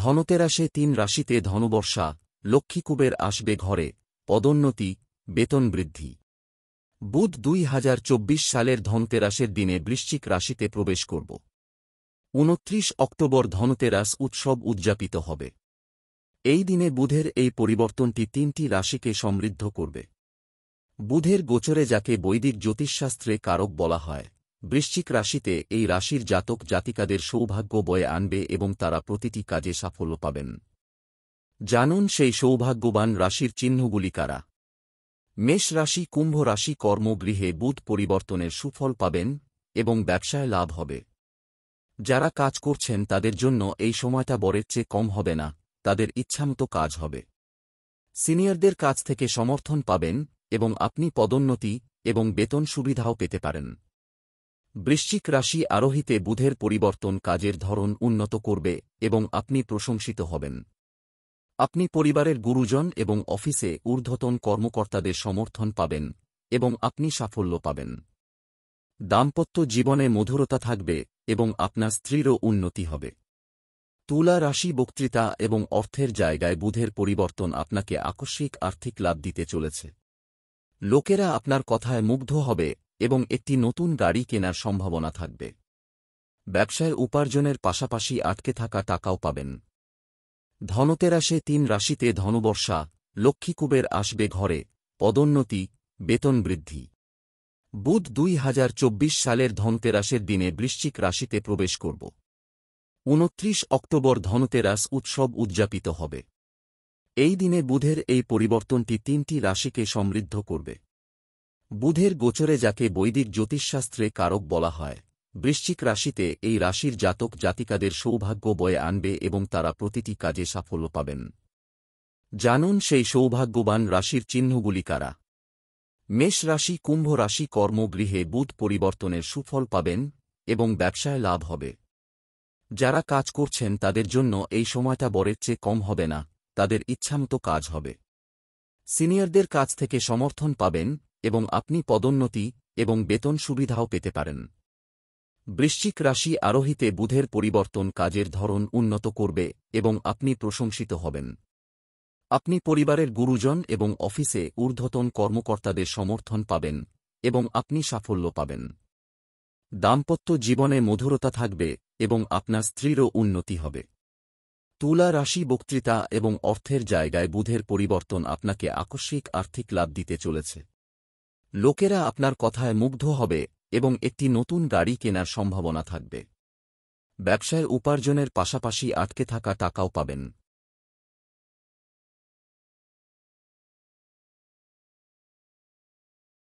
ধনতেরাসে তিন রাশিতে ধনবর্ষা লক্ষ্মীকুবের আসবে ঘরে পদোন্নতি বেতন বৃদ্ধি বুধ দুই হাজার চব্বিশ সালের ধনতেরাসের দিনে বৃশ্চিক রাশিতে প্রবেশ করব উনত্রিশ অক্টোবর ধনতেরাস উৎসব উদযাপিত হবে এই দিনে বুধের এই পরিবর্তনটি তিনটি রাশিকে সমৃদ্ধ করবে বুধের গোচরে যাকে বৈদিক জ্যোতিষশাস্ত্রে কারক বলা হয় বৃশ্চিক রাশিতে এই রাশির জাতক জাতিকাদের সৌভাগ্য বয়ে আনবে এবং তারা প্রতিটি কাজে সাফল্য পাবেন জানুন সেই সৌভাগ্যবান রাশির চিহ্নগুলি কারা মেষ রাশি কুম্ভ রাশি কর্মগৃহে বুধ পরিবর্তনের সুফল পাবেন এবং ব্যবসায় লাভ হবে যারা কাজ করছেন তাদের জন্য এই সময়টা বরের চেয়ে কম হবে না তাদের ইচ্ছামতো কাজ হবে সিনিয়রদের কাছ থেকে সমর্থন পাবেন এবং আপনি পদোন্নতি এবং বেতন সুবিধাও পেতে পারেন বৃশ্চিক রাশি আরোহীতে বুধের পরিবর্তন কাজের ধরন উন্নত করবে এবং আপনি প্রশংসিত হবেন আপনি পরিবারের গুরুজন এবং অফিসে ঊর্ধ্বতন কর্মকর্তাদের সমর্থন পাবেন এবং আপনি সাফল্য পাবেন দাম্পত্য জীবনে মধুরতা থাকবে এবং আপনার স্ত্রীরও উন্নতি হবে তুলা রাশি বক্তৃতা এবং অর্থের জায়গায় বুধের পরিবর্তন আপনাকে আকস্মিক আর্থিক লাভ দিতে চলেছে লোকেরা আপনার কথায় মুগ্ধ হবে এবং একটি নতুন গাড়ি কেনার সম্ভাবনা থাকবে ব্যবসায় উপার্জনের পাশাপাশি আটকে থাকা টাকাও পাবেন ধনতেরাসে তিন রাশিতে ধনবর্ষা লক্ষ্মীকুবের আসবে ঘরে পদোন্নতি বেতন বৃদ্ধি বুধ দুই হাজার চব্বিশ সালের ধনতেরাসের দিনে বৃশ্চিক রাশিতে প্রবেশ করব উনত্রিশ অক্টোবর ধনতেরাস উৎসব উদযাপিত হবে এই দিনে বুধের এই পরিবর্তনটি তিনটি রাশিকে সমৃদ্ধ করবে বুধের গোচরে যাকে বৈদিক জ্যোতিষশাস্ত্রে কারক বলা হয় বৃশ্চিক রাশিতে এই রাশির জাতক জাতিকাদের সৌভাগ্য বয়ে আনবে এবং তারা প্রতিটি কাজে সাফল্য পাবেন জানুন সেই সৌভাগ্যবান রাশির চিহ্নগুলি কারা মেষ রাশি কুম্ভ রাশি কর্মগৃহে বুধ পরিবর্তনের সুফল পাবেন এবং ব্যবসায় লাভ হবে যারা কাজ করছেন তাদের জন্য এই সময়টা বরের চেয়ে কম হবে না তাদের ইচ্ছামতো কাজ হবে সিনিয়রদের কাছ থেকে সমর্থন পাবেন এবং আপনি পদোন্নতি এবং বেতন সুবিধাও পেতে পারেন বৃশ্চিক রাশি আরোহীতে বুধের পরিবর্তন কাজের ধরন উন্নত করবে এবং আপনি প্রশংসিত হবেন আপনি পরিবারের গুরুজন এবং অফিসে ঊর্ধ্বতন কর্মকর্তাদের সমর্থন পাবেন এবং আপনি সাফল্য পাবেন দাম্পত্য জীবনে মধুরতা থাকবে এবং আপনার স্ত্রীরও উন্নতি হবে তুলা রাশি বক্তৃতা এবং অর্থের জায়গায় বুধের পরিবর্তন আপনাকে আকস্মিক আর্থিক লাভ দিতে চলেছে লোকেরা আপনার কথায় মুগ্ধ হবে এবং একটি নতুন গাড়ি কেনার সম্ভাবনা থাকবে ব্যবসায় উপার্জনের পাশাপাশি আটকে থাকা টাকাও পাবেন